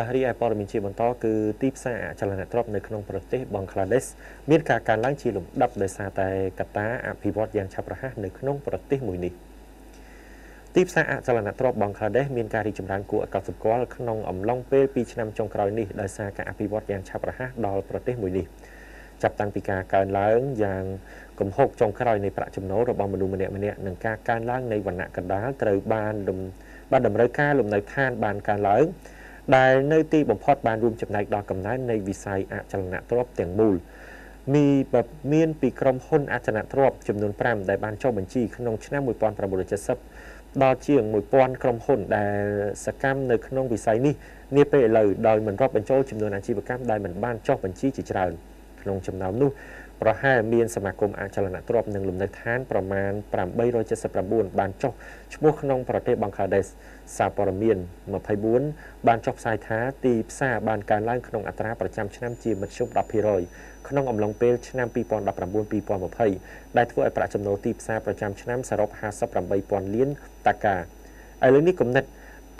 បាទរីឯព័ត៌មានជាបន្តគឺទីផ្សារអចលនទ្រព្យនៅក្នុងប្រទេសបង់ក្លាដេស មានការកើនឡើងជាលំដាប់ដោយសារតែកត្តាអភិវឌ្ឍយ៉ាងឆាប់រហ័សនៅក្នុងប្រទេសមួយនេះទីផ្សារអចលនទ្រព្យបង់ក្លាដេសមានការរីកចម្រើនគួរឲ្យកត់សម្គាល់ក្នុងអំឡុងពេល2ឆ្នាំចុងក្រោយនេះដោយសារការអភិវឌ្ឍយ៉ាងឆាប់រហ័សដល់ប្រទេស មួយនេះចាប់តាំងពីការកើនឡើងយ៉ាងគំហុកចុងក្រោយនៃប្រាក់ចំណូលរបស់មនុស្សម្នាក់ម្នាក់និងការកើនឡើងនៃវណ្ណៈកណ្ដាលត្រូវបានបានតម្រូវការលំនៅឋានបានកើនឡើងដែលនៅទីបំផុតបានរួមចំណែកដល់កំណើននៃវិស័យអចលនទ្រព្យទាំងមូលមីមានពីក្រុមហ៊ុនអចលនទ្រព្យចំនួន5ដែលបានចុះបញ្ជីក្នុងឆ្នាំ1970ដល់ជាង1000ក្រុមហ៊ុនដែលសកម្មនៅក្នុងវិស័យនេះនាពេលឥឡូវដោយមិនរាប់បញ្ចូលចំនួនអាជីវកម្មដែលមិនបានចុះបញ្ជីជាច្រើន។ក្នុងចំណោមនោះប្រហែលមានសមាគមអចលនទ្រព្យនិងលំនៅឋានប្រមាណ879បានចុះឈ្មោះក្នុងប្រទេសបង់ក្លាដេសសារព័ត៌មាន24បានចុះផ្សាយថា ទីផ្សារបានកើនឡើងក្នុងអត្រាប្រចាំឆ្នាំជាមធ្យម10%ក្នុងអំឡុងពេលឆ្នាំ2019-2020ដែលធ្វើឲ្យប្រាក់ចំណូលទីផ្សារប្រចាំឆ្នាំសរុប58,000លានតាកាឥឡូវនេះគំនិត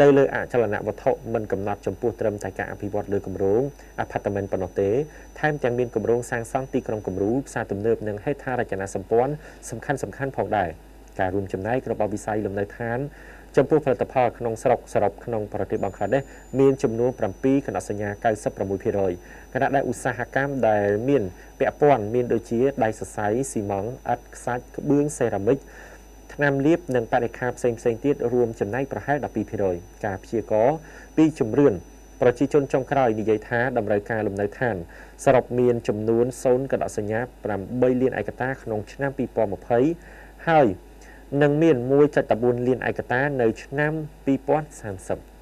ទៅលើអចលនវត្ថុមិនកំណត់ចំពោះត្រឹមតែការអភិវឌ្ឍលើគម្រោងអផាតមិនប៉ុណ្ណោះទេថែមទាំងមានគម្រោងសាងសង់ទីក្រុងគំរូផ្សារទំនើបនិងហេដ្ឋារចនាសម្ព័ន្ធសំខាន់សំខាន់ផងដែរការរួមចំណែករបស់វិស័យលំនៅឋាន ចំពោះផលិតផលក្នុងស្រុកសរុបក្នុងប្រទេសបង់ក្លាដេសមានចំនួន7គណៈសញ្ញា96%គណៈដែលឧស្សាហកម្មដែលមានពាក់ព័ន្ធមានដូចជាដៃសរសៃស៊ីម៉ង់ឥដ្ឋខ្សាច់ក្បឿងសេរ៉ាមិចថ្នាំលាបនិងបរិខាផ្សេងផ្សេងទៀតរួមចំណែកប្រហែល12%ការព្យាករពីជំរឿនប្រជាជនចុងក្រោយនិយាយថាតម្រូវការលំនៅឋានសរុបមានចំនួន0កដសញ្ញា8លានឯកតាក្នុងឆ្នាំ2020ហើយនឹងមាន1.14លានឯកតានៅឆ្នាំ2030